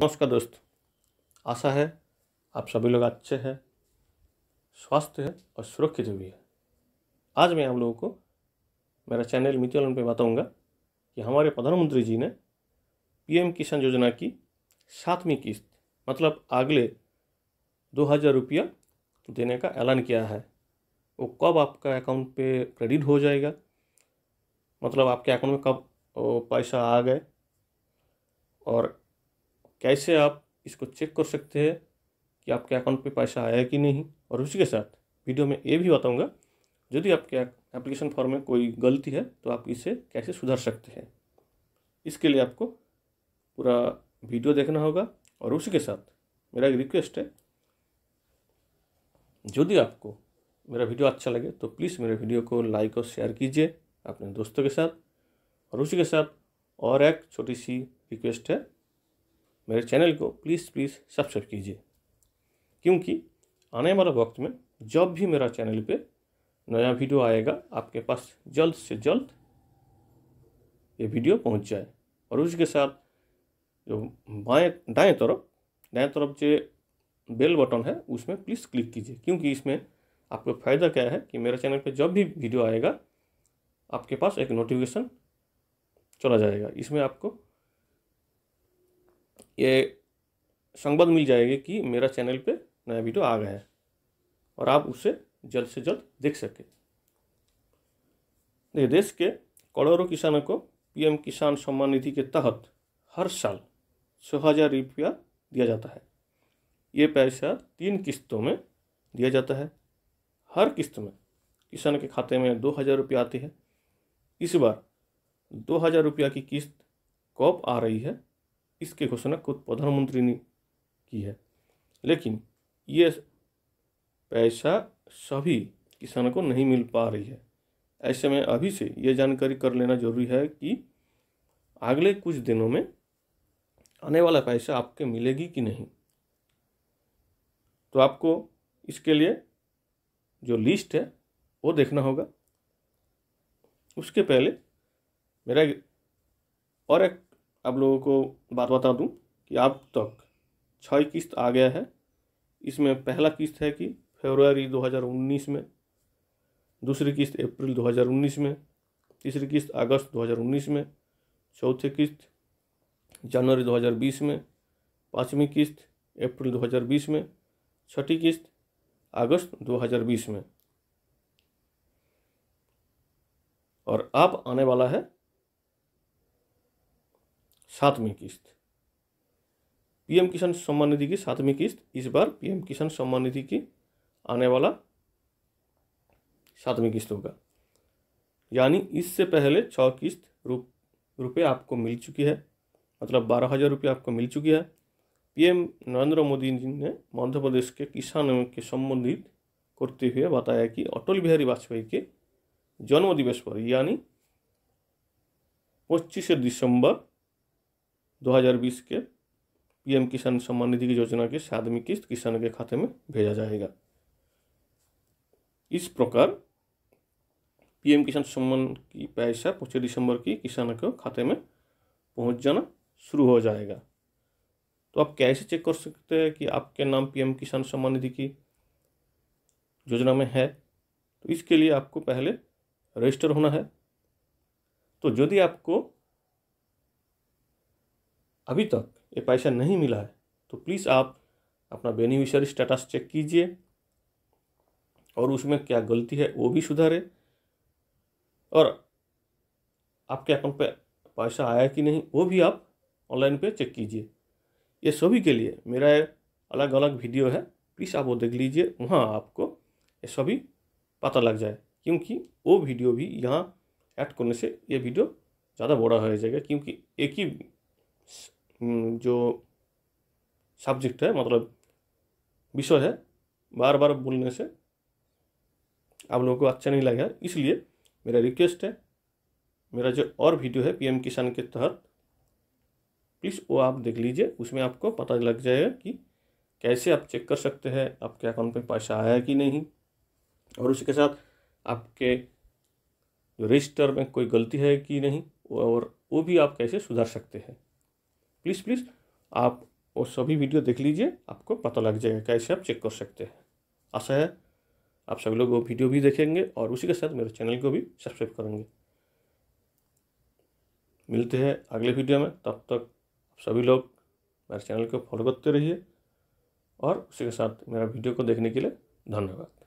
नमस्कार दोस्त आशा है आप सभी लोग अच्छे हैं स्वस्थ हैं और सुरक्षित भी है आज मैं आप लोगों को मेरा चैनल मित्र पे बताऊंगा कि हमारे प्रधानमंत्री जी ने पीएम किसान योजना की सातवीं किस्त मतलब अगले दो हज़ार रुपया देने का ऐलान किया है वो कब आपका अकाउंट पे क्रेडिट हो जाएगा मतलब आपके अकाउंट में कब पैसा आ गए और कैसे आप इसको चेक कर सकते हैं कि आपके अकाउंट पे पैसा आया कि नहीं और उसी के साथ वीडियो में ये भी बताऊँगा यदि आपके एप्लीकेशन फॉर्म में कोई गलती है तो आप इसे कैसे सुधार सकते हैं इसके लिए आपको पूरा वीडियो देखना होगा और उसी के साथ मेरा एक रिक्वेस्ट है यदि आपको मेरा वीडियो अच्छा लगे तो प्लीज़ मेरे वीडियो को लाइक और शेयर कीजिए अपने दोस्तों के साथ और उसी के साथ और एक छोटी सी रिक्वेस्ट है मेरे चैनल को प्लीज़ प्लीज़ सब्सक्राइब कीजिए क्योंकि आने वाला वक्त में जब भी मेरा चैनल पे नया वीडियो आएगा आपके पास जल्द से जल्द ये वीडियो पहुंच जाए और उसके साथ जो बाएँ दाएँ तरफ दाएँ तरफ जो बेल बटन है उसमें प्लीज़ क्लिक कीजिए क्योंकि इसमें आपको फ़ायदा क्या है कि मेरे चैनल पर जब भी वीडियो आएगा आपके पास एक नोटिफिकेशन चला जाएगा इसमें आपको ये संगबद्ध मिल जाएगी कि मेरा चैनल पे नया वीडियो आ गया है और आप उसे जल्द से जल्द देख सके देखिए देश के करोड़ों किसानों को पीएम किसान सम्मान निधि के तहत हर साल छः हज़ार रुपया दिया जाता है ये पैसा तीन किस्तों में दिया जाता है हर किस्त में किसान के खाते में दो हज़ार रुपया आती है इस बार दो हज़ार रुपया की किस्त कब आ रही है इसकी घोषणा खुद प्रधानमंत्री ने की है लेकिन ये पैसा सभी किसानों को नहीं मिल पा रही है ऐसे में अभी से ये जानकारी कर लेना जरूरी है कि अगले कुछ दिनों में आने वाला पैसा आपके मिलेगी कि नहीं तो आपको इसके लिए जो लिस्ट है वो देखना होगा उसके पहले मेरा और एक आप लोगों को बात बता दूं कि अब तक छः किस्त आ गया है इसमें पहला किस्त है कि फरवरी 2019 में दूसरी किस्त अप्रैल 2019 में तीसरी किस्त अगस्त 2019 में चौथी किस्त जनवरी 2020 में पाँचवीं किस्त अप्रैल 2020 में छठी किस्त अगस्त 2020 में और अब आने वाला है सातवीं किस्त पीएम किसान सम्मान निधि की सातवीं किस्त इस बार पीएम किसान सम्मान निधि की आने वाला सातवीं किस्त होगा यानी इससे पहले छः किस्त रुप रुपये आपको मिल चुकी है मतलब बारह हज़ार रुपये आपको मिल चुकी है पीएम नरेंद्र मोदी जी ने मध्य प्रदेश के किसानों के संबंधित करते हुए बताया कि अटल बिहारी वाजपेयी के जन्मदिवस पर यानी पच्चीस दिसंबर 2020 के पीएम किसान सम्मान निधि की योजना की सातवीं किस्त किसान के खाते में भेजा जाएगा इस प्रकार पीएम किसान सम्मान की पैसा पच्चीस दिसंबर की किसान के खाते में पहुंच जाना शुरू हो जाएगा तो आप कैसे चेक कर सकते हैं कि आपके नाम पीएम किसान सम्मान निधि की योजना में है तो इसके लिए आपको पहले रजिस्टर होना है तो यदि आपको अभी तक ये पैसा नहीं मिला है तो प्लीज़ आप अपना बेनिफिशरी स्टेटस चेक कीजिए और उसमें क्या गलती है वो भी सुधारें और आपके अकाउंट पे पैसा आया कि नहीं वो भी आप ऑनलाइन पे चेक कीजिए ये सभी के लिए मेरा अलग अलग वीडियो है प्लीज़ आप वो देख लीजिए वहाँ आपको ये सभी पता लग जाए क्योंकि वो वीडियो भी यहाँ ऐड करने से ये वीडियो ज़्यादा बड़ा हो जाएगा क्योंकि एक ही हम्म, जो सब्जेक्ट है मतलब विषय है बार बार बोलने से आप लोगों को अच्छा नहीं लगेगा इसलिए मेरा रिक्वेस्ट है मेरा जो और वीडियो है पीएम किसान के तहत प्लीज़ वो आप देख लीजिए उसमें आपको पता लग जाएगा कि कैसे आप चेक कर सकते हैं आपके अकाउंट में पैसा आया कि नहीं और उसके साथ आपके जो रजिस्टर में कोई गलती है कि नहीं और वो भी आप कैसे सुधार सकते हैं प्लीज़ प्लीज़ आप वो सभी वीडियो देख लीजिए आपको पता लग जाएगा कैसे आप चेक कर सकते हैं आशा है आप सभी लोग वो वीडियो भी देखेंगे और उसी के साथ मेरे चैनल को भी सब्सक्राइब करेंगे मिलते हैं अगले वीडियो में तब तक सभी लोग मेरे चैनल को फॉलो करते रहिए और उसी के साथ मेरा वीडियो को देखने के लिए धन्यवाद